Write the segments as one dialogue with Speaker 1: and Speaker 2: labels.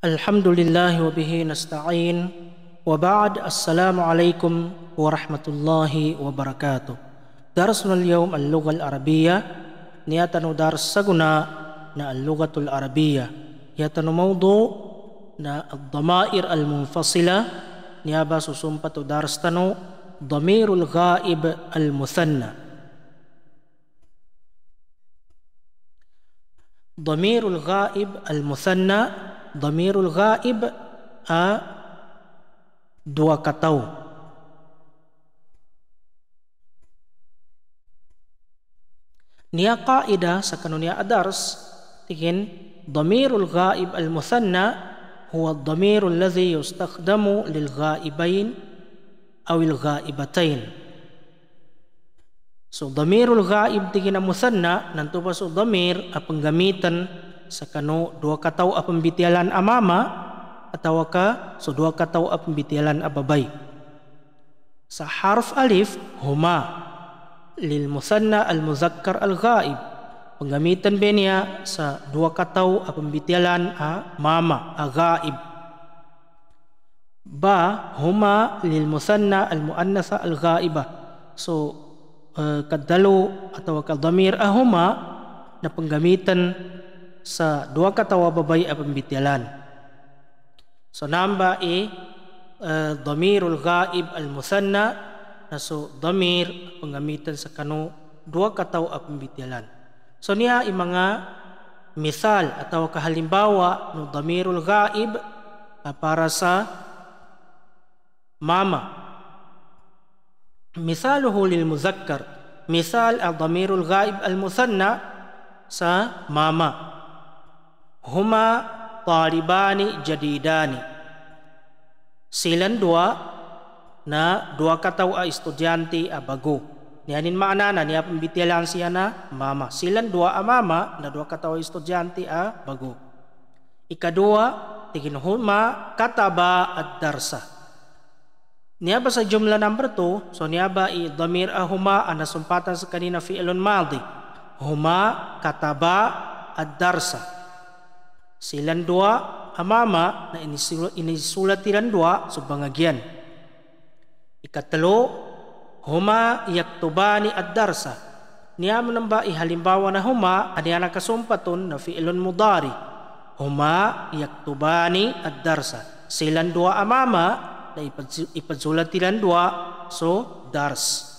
Speaker 1: الحمد لله وبه نستعين وبعد السلام عليكم ورحمة الله وبركاته درسنا اليوم اللغة العربية نياتنا درس سجنا نا اللغة العربية ياتنا موضوع نا الضمائر المنفصلة نيابة سسمبة درستنا ضمير الغائب المثنى ضمير الغائب المثنى ضمير الغائب أ دو كتو نيا قاعدة سكنونيا أدرس تكن ضمير الغائب المثنى هو الضمير الذي يستخدم للغائبين أو الغائبتين So, damirul ghaib tingin na musan na, nantupa so damir, sakano dua katau apembitialan amama atawaka so dua katau apembitialan ababai sa harf alif huma lil musanna al muzakkar al ghaib penggamitan benia sa dua katau apembitialan a mama a ghaib ba huma lil musanna al muannasa al ghaibah so uh, eh, kadalo atau kadamir ahuma na penggamitan sa duha ka tawo babay apan bityalan. So number A, uh, eh, damirul ghaib al musanna na so damir panggamitan sa kano duha ka tawo apan bityalan. So niya i mga misal atau kahalimbawa no damirul ghaib uh, para sa mama. Misaluhu lil muzakkar. Misal al damirul ghaib al musanna sa mama. huma talibani jadidani silan dua na dua kata wa estudianti abago nianin makna na ni pembitialan siana mama silan dua amama na dua kata wa estudianti Ika dua, tigin huma kataba ad darsa Niaba sa jumlah nombor tu, so niaba i damir ahuma ana sumpatan sa kanina fi elon maldi. Huma kataba ad darsa silan dua amama na ini surat ini surat tiran dua sebahagian ikatelo huma yaktubani ad-darsa niya menamba ihalimbawa na huma ani anak kasumpaton na fi'lun mudari huma yaktubani ad-darsa silan dua amama na ipadsulat tiran dua so dars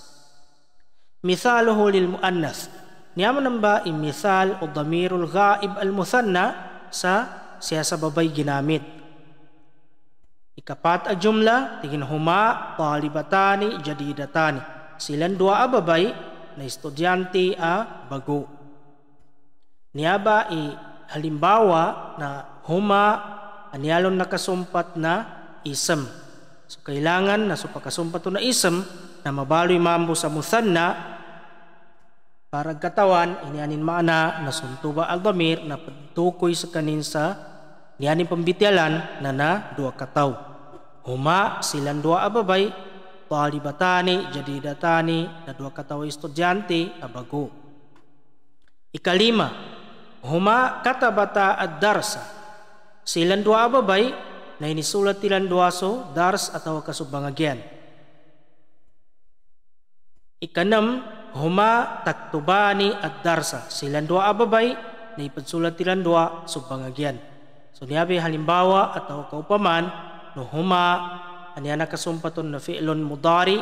Speaker 1: misaluhu lil muannas niya menamba imisal udamirul ghaib al-musanna sa siya sa babay ginamit. Ikapat a jumla, tingin huma, palibatani, jadidatani. Silan dua a babay na estudyante a bago. Niaba i halimbawa na huma anialon nakasumpat na isem. So kailangan na supakasumpat na isem na mabaloy mambo sa musanna Para katawan, ini anin maana na suntuba al damir na pagtukoy sa kanin sa ni anin pambitialan na na dua kataw. Huma silan dua ababay, talibatani, jadidatani, na dua kataw estudyante, abago. Ikalima, huma katabata at darsa. Silan dua ababay, na inisulat tilan dua so dars atawa kasubangagyan. Ikanam, Ikanam, huma taktubani at darsa. Silan dua ababay na ipagsulat tilan dua subangagyan. So niyabi halimbawa at kaupaman no huma anyan nakasumpaton na fi'lon mudari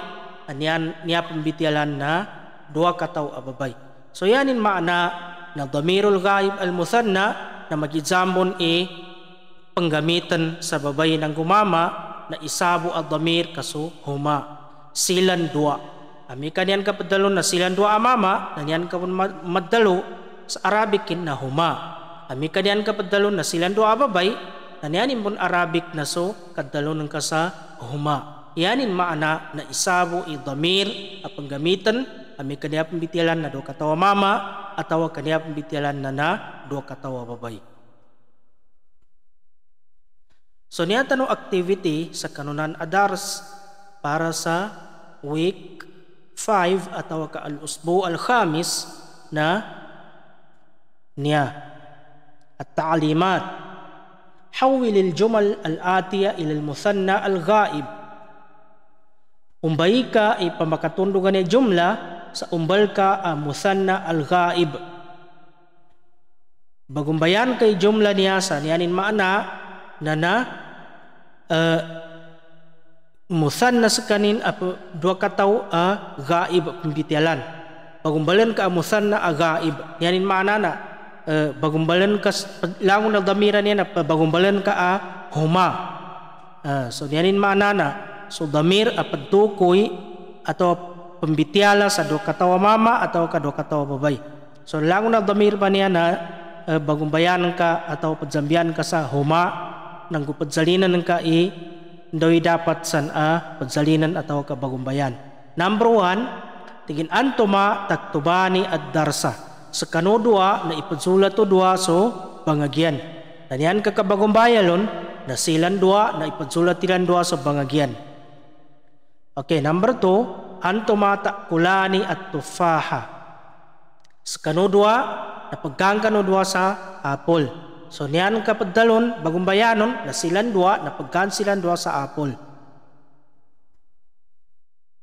Speaker 1: anyan niya pambitialan na dua kataw ababay. So yanin maana na damirul ghaib al musanna na magijambon e panggamitan sa babay ng gumama na isabu at damir kaso huma silan dua Ami kanian ka padalo na silang dua amama, nanian ka madalo sa Arabikin na huma. Ami kanian ka padalo na silang dua ababay, nanian imon Arabic na so kadalo ng kasa huma. Yanin maana na isabu idamir apang gamitan, ami kaniya pambitialan na do katawa mama, atawa kaniya pambitialan na na do katawa babay. So niya tanong activity sa kanunan adars para sa week 5 atawa ka al-usbu al-khamis na niya hawil al حول الجمل الآتية إلى al الغائب Umbay ka ipamakatundugan ni jumla sa umbal ka ang ah, musanna al-ghaib. Bagumbayan kay jumla niya sa niyanin maana na na uh, musannas kanin apa dua kata a gaib pembitalan bagumbalan ka musanna a gaib yanin mana na bagumbalan e, ka langun na damiran yan apa bagumbalan ka a huma e, so yanin mana na so damir apa tukoy atau pembitiala sa dua kata mama atau ka dua kata babay so langun na damir e, pa niya na bagumbayan ka atau pajambian ka sa huma nang gupadzalinan ka i e, doy dapat san a ah, pagsalinan ataw kabagumbayan. Number one, tigin antuma taktubani at darsa. Sa kanudwa ah, na ipagsulat to dua so bangagyan. Tanyan lon, na silan dua na ipagsulat tilan dua so bangagian. Okay, number two, antuma takulani at tufaha. Sa kanudwa ah, na pagkangkanudwa sa apol. So niyanong kapadalon, bagumbayanon, na silan dua, na pagkan silan dua sa apol.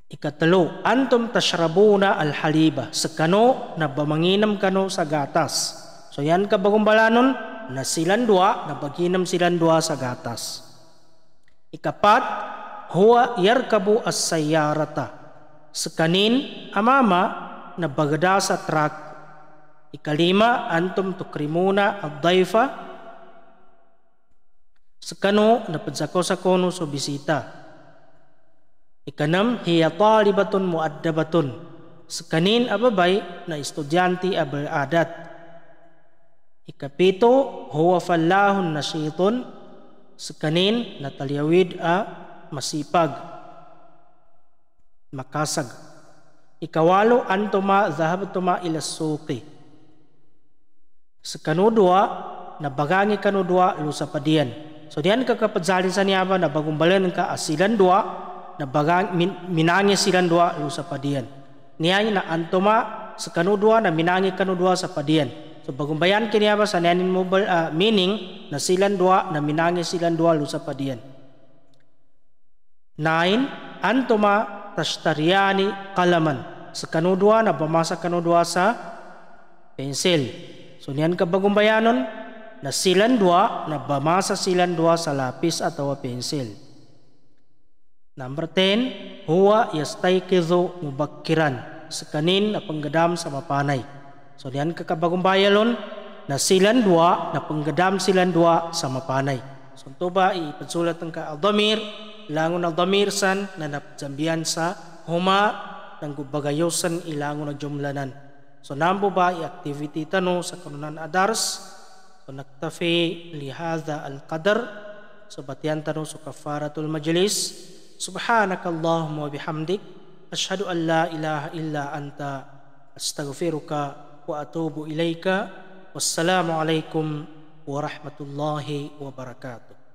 Speaker 1: Ikatalo, antum tashrabuna al-haliba, sa kano, na bamanginam kano sa gatas. So yan kabagumbalanon, na silan dua, na baginam silan dua sa gatas. Ikapat, huwa yarkabu as-sayarata, sa kanin, amama, na bagada sa truck Ikalima, antum tukrimuna ad-daifa sakano napadsako-sakono so bisita. Ikanam, hiya talibatun muaddabatun sakanin ababay na estudyante adat. Ikapito, huwa fallahun nasitun Sekanin, natalyawid a masipag. Makasag. Ikawalo, antuma zahabtuma ila suki kanudwa na bagangi kanudwa lusa padiyan so diyan ka kapadzalin sa niyaba na bagumbalan ka asilan dua na bagang min, minangi silan dua lusa padiyan niyay na antoma sa kanudwa na minangi kanudwa sa padiyan so bagumbayan kiniyaba sa niyanin mo uh, ah, meaning na silan dua na minangi silan dua lusa padiyan 9 antoma tashtariyani kalaman sa kanudwa na bamasa kanudwa sa pensil. So niyan kabakumbayanon na silan dua, na bamasa silan dua sa lapis atau pensil. Number 10, huwa yastaykizu mubakkiran sa kanin na panggadam sa mapanay. So niyan kakabakumbayanon na silan dua, na panggadam silan dua sa mapanay. So ito ba ipagsulat ng ka-aldamir, langon aldamir san na napjambian sa huma ng gubagayosan ilangon na jumlanan. So nambo ba i-activity tano sa kanunan adars? So naktafi lihada al-qadar. So batian tano sa so, kafaratul majlis. Subhanakallahumma wa bihamdik. Ashadu an la ilaha illa anta astaghfiruka wa atubu ilaika. Wassalamualaikum warahmatullahi wabarakatuh.